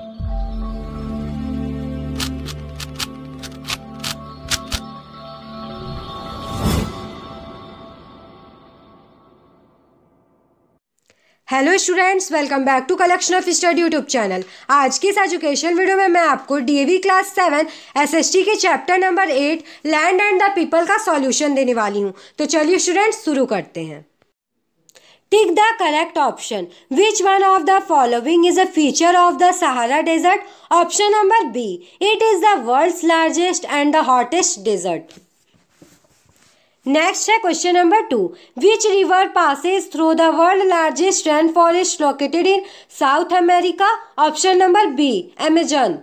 Hello students welcome back to collection of study YouTube channel आज की इस education video में मैं आपको डीएवी क्लास सेवन एसएसटी के chapter number eight land and the people का सॉल्यूशन देने वाली हूं तो चलिए स्टूडेंट्स शुरू करते हैं Take the correct option. Which one of the following is a feature of the Sahara Desert? Option number B. It is the world's largest and the hottest desert. Next है question number two. Which river passes through the world largest rainforest located in South America? Option number B. Amazon.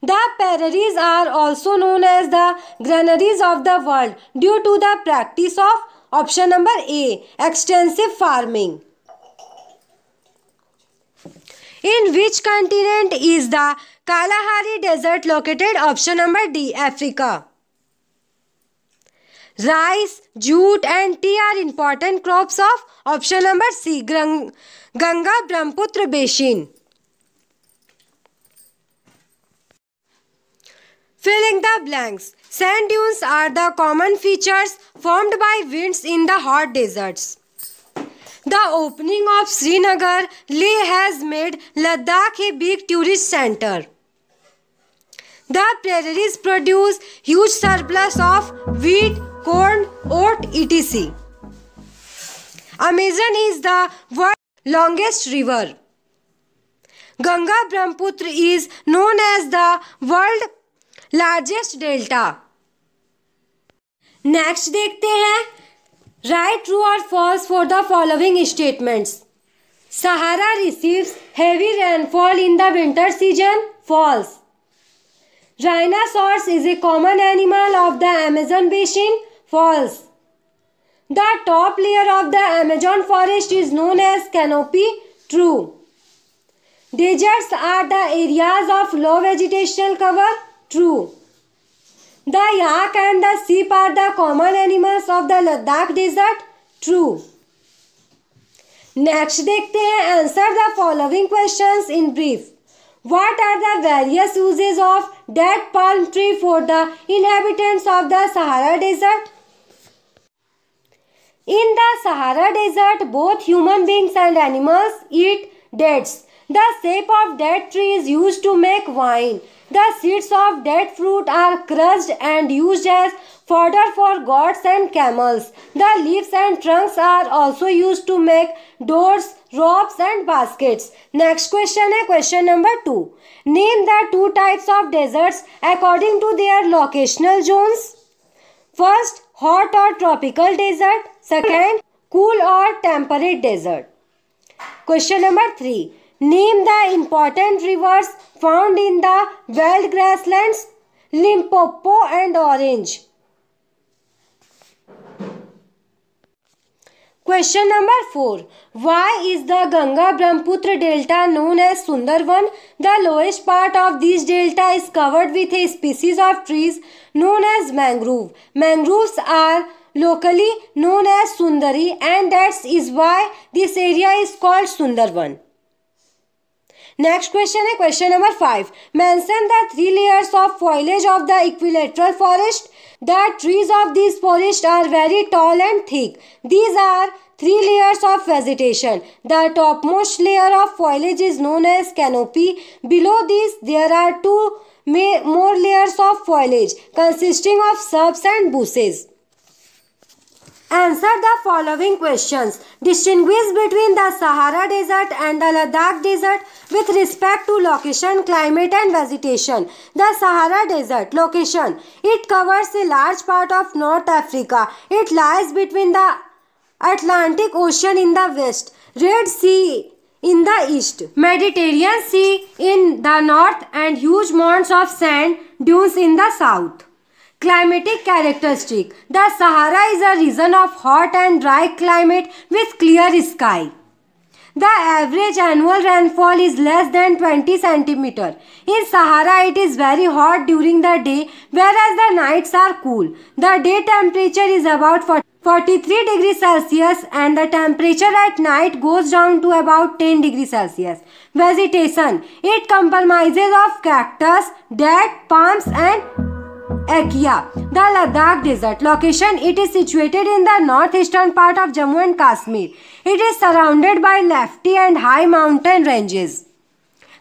The prairies are also known as the granaries of the world due to the practice of option number A extensive farming in which continent is the Kalahari desert located option number D Africa rice jute and tea are important crops of option number C Ganga Brahmaputra basin Filling the blanks. Sand dunes are the common features formed by winds in the hot deserts. The opening of Srinagar, Leh has made Ladakh a big tourist center. The prairies produce huge surplus of wheat, corn, oat, etc. Amazon is the world's longest river. Ganga Brahmaputra is known as the world's largest delta next देखते हैं right true और false for the following statements Sahara receives heavy rainfall in the winter season false rhinoceros is a common animal of the Amazon basin false the top layer of the Amazon forest is known as canopy true deserts are the areas of low vegetational cover true. The yak and the sheep are the common animals of the Ladakh desert. True. Next, देखते हैं answer the following questions in brief. What are the various uses of dead palm tree for the inhabitants of the Sahara desert? In the Sahara desert, both human beings and animals eat deads. The sap of dead tree is used to make wine. The seeds of dead fruit are crushed and used as fodder for goats and camels. The leaves and trunks are also used to make doors, ropes and baskets. Next question is question number 2. Name the two types of deserts according to their locational zones. First, hot or tropical desert. Second, cool or temperate desert. Question number 3. Name the important rivers found in the wild grasslands Limpopo and Orange. Question number 4. Why is the Ganga Brahmaputra delta known as Sundarvan? The lowest part of this delta is covered with a species of trees known as mangrove. Mangroves are locally known as Sundari and that is why this area is called Sundarvan. Next question is question number five. Mention the three layers of foliage of the equilateral forest. The trees of these forest are very tall and thick. These are three layers of vegetation. The topmost layer of foliage is known as canopy. Below this, there are two more layers of foliage consisting of shrubs and bushes. Answer the following questions. Distinguish between the Sahara Desert and the Ladakh Desert with respect to location, climate and vegetation. The Sahara Desert Location It covers a large part of North Africa. It lies between the Atlantic Ocean in the west, Red Sea in the east, Mediterranean Sea in the north and huge mounds of sand dunes in the south. Climatic characteristic. The Sahara is a region of hot and dry climate with clear sky. The average annual rainfall is less than 20 cm. In Sahara, it is very hot during the day, whereas the nights are cool. The day temperature is about 43 degrees Celsius and the temperature at night goes down to about 10 degrees Celsius. Vegetation. It comprises of cactus, date, palms and Akia. The Ladakh Desert location, it is situated in the northeastern part of Jammu and Kashmir. It is surrounded by lofty and high mountain ranges.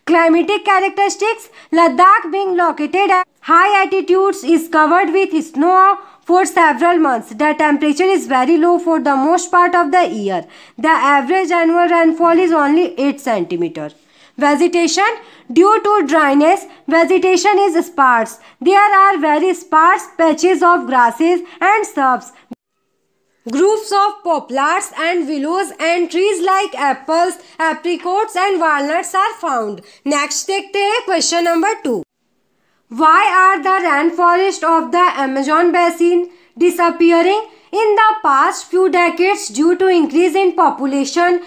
Climatic characteristics Ladakh being located at high altitudes is covered with snow for several months. The temperature is very low for the most part of the year. The average annual rainfall is only 8 centimeters. Vegetation Due to dryness, vegetation is sparse. There are very sparse patches of grasses and shrubs. Groups of poplars and willows and trees like apples, apricots and walnuts are found. Next, take a question number 2. Why are the rainforest of the Amazon basin disappearing? In the past few decades due to increase in population,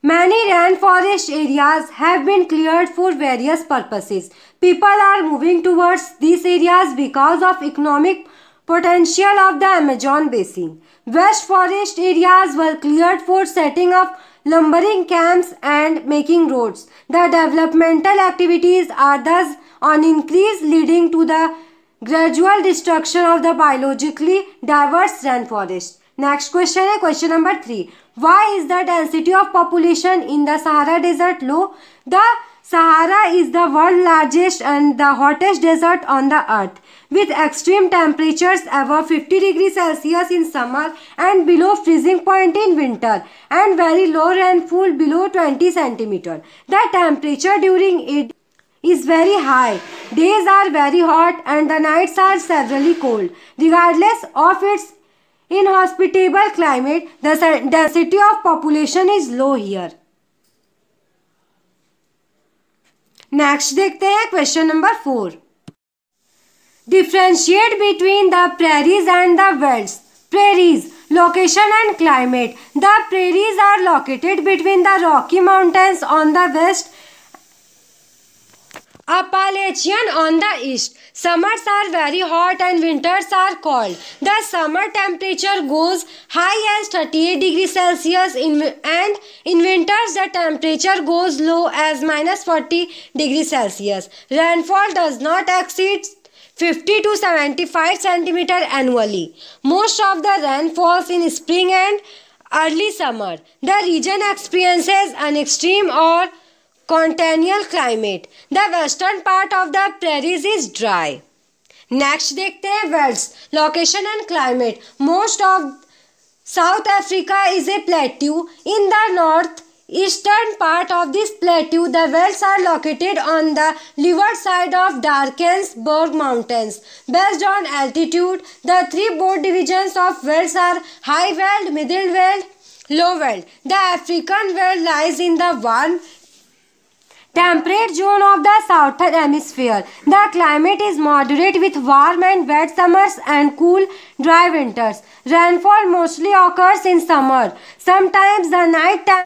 Many rainforest areas have been cleared for various purposes. People are moving towards these areas because of economic potential of the Amazon basin. West forest areas were cleared for setting up lumbering camps and making roads. The developmental activities are thus on increase leading to the gradual destruction of the biologically diverse rainforest. Next question is question number three. Why is the density of population in the Sahara desert low? The Sahara is the world largest and the hottest desert on the earth with extreme temperatures above 50 degrees Celsius in summer and below freezing point in winter and very low rainfall below 20 centimeter. The temperature during it is very high. Days are very hot and the nights are severely cold. Regardless of its inhospitable climate, the density of population is low here. Next, देखते हैं question number four. Differentiate between the prairies and the velds Prairies location and climate the prairies are located between the rocky mountains on the west Appalachian on the east. Summers are very hot and winters are cold. The summer temperature goes high as 38 degrees Celsius in, and in winters the temperature goes low as minus 40 degrees Celsius. Rainfall does not exceed 50 to 75 centimeter annually. Most of the rain falls in spring and early summer. The region experiences an extreme or Continental climate. The western part of the prairies is dry. Next, देखते हैं velds location and climate most of South Africa is a plateau in the eastern part of this plateau the wells are located on the leeward side of Drakensberg mountains based on altitude the three board divisions of wells are high well middle well low well the african well lies in the warm Temperate zone of the southern hemisphere. The climate is moderate with warm and wet summers and cool, dry winters. Rainfall mostly occurs in summer. Sometimes the night te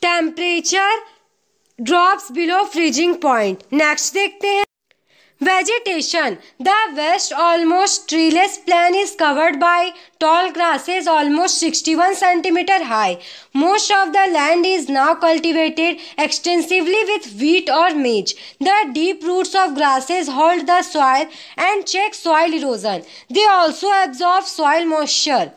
temperature drops below freezing point next देखते हैं Vegetation The west almost treeless plain is covered by tall grasses almost 61 centimeter high. Most of the land is now cultivated extensively with wheat or maize. The deep roots of grasses hold the soil and check soil erosion. They also absorb soil moisture.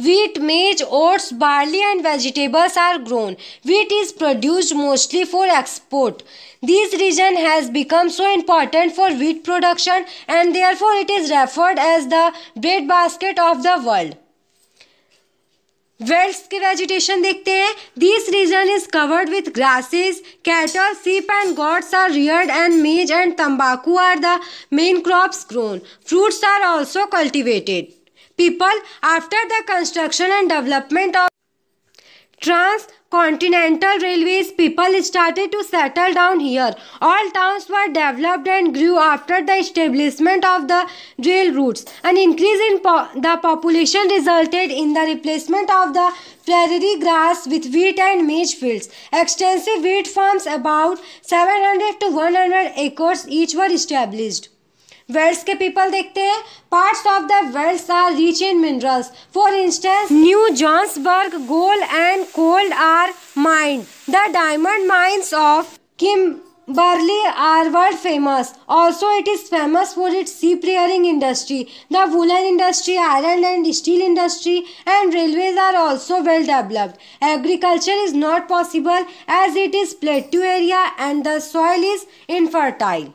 Wheat, maize, oats, barley and vegetables are grown. Wheat is produced mostly for export. This region has become so important for wheat production and therefore it is referred as the breadbasket of the world. Velds के vegetation देखते हैं this region is covered with grasses cattle sheep and goats are reared and maize and तंबाकू are the main crops grown fruits are also cultivated people after the construction and development of transcontinental railways people started to settle down here all towns were developed and grew after the establishment of the railroads an increase in po the population resulted in the replacement of the prairie grass with wheat and maize fields extensive wheat farms about 700 to 100 acres each were established velds के people देखते हैं parts of the velds are rich in minerals for instance new Johannesburg gold and coal are mined the diamond mines of Kimberley are world famous also it is famous for its sheep rearing industry the woollen industry iron and steel industry and railways are also well developed agriculture is not possible as it is plateau area and the soil is infertile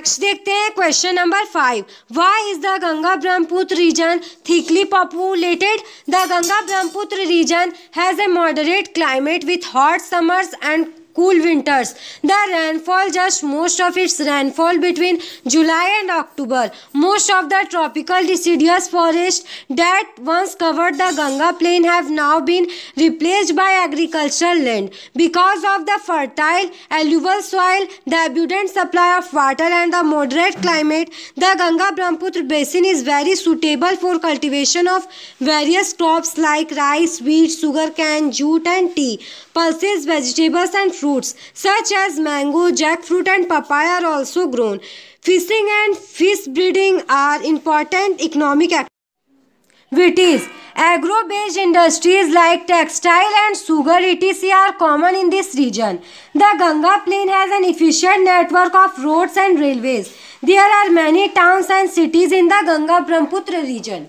next देखते हैं question number five why is the Ganga Brahmaputra region thickly populated the Ganga Brahmaputra region has a moderate climate with hot summers and cool winters. The rainfall just most of its rainfall between July and October. Most of the tropical deciduous forest that once covered the Ganga plain have now been replaced by agricultural land. Because of the fertile alluvial soil, the abundant supply of water and the moderate climate, the Ganga Brahmaputra basin is very suitable for cultivation of various crops like rice, wheat, sugarcane, jute and tea, pulses, vegetables and fruits such as mango, jackfruit and papaya are also grown. Fishing and fish breeding are important economic activities. Agro-based industries like textile and sugar etc. are common in this region. The Ganga Plain has an efficient network of roads and railways. There are many towns and cities in the Ganga-Brahmaputra region.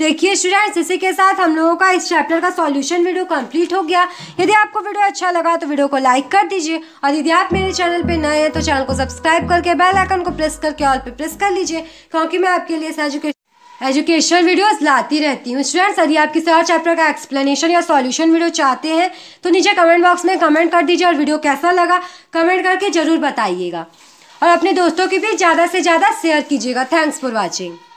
देखिए students इसी के साथ हम लोगों का इस chapter का solution video complete हो गया यदि आपको वीडियो अच्छा लगा तो वीडियो को लाइक कर दीजिए और यदि आप मेरे चैनल पर नए हैं तो चैनल को सब्सक्राइब करके बेल आइकन को प्रेस करके ऑल पे प्रेस कर लीजिए क्योंकि मैं आपके लिए एजुकेशनल वीडियोस लाती रहती हूँ स्टूडेंट्स यदि आप किसी और चैप्टर का एक्सप्लेनेशन या सॉल्यूशन वीडियो चाहते हैं तो नीचे कमेंट बॉक्स में कमेंट कर दीजिए और वीडियो कैसा लगा कमेंट करके ज़रूर बताइएगा और अपने दोस्तों के भी ज़्यादा से ज़्यादा शेयर कीजिएगा थैंक्स फॉर वॉचिंग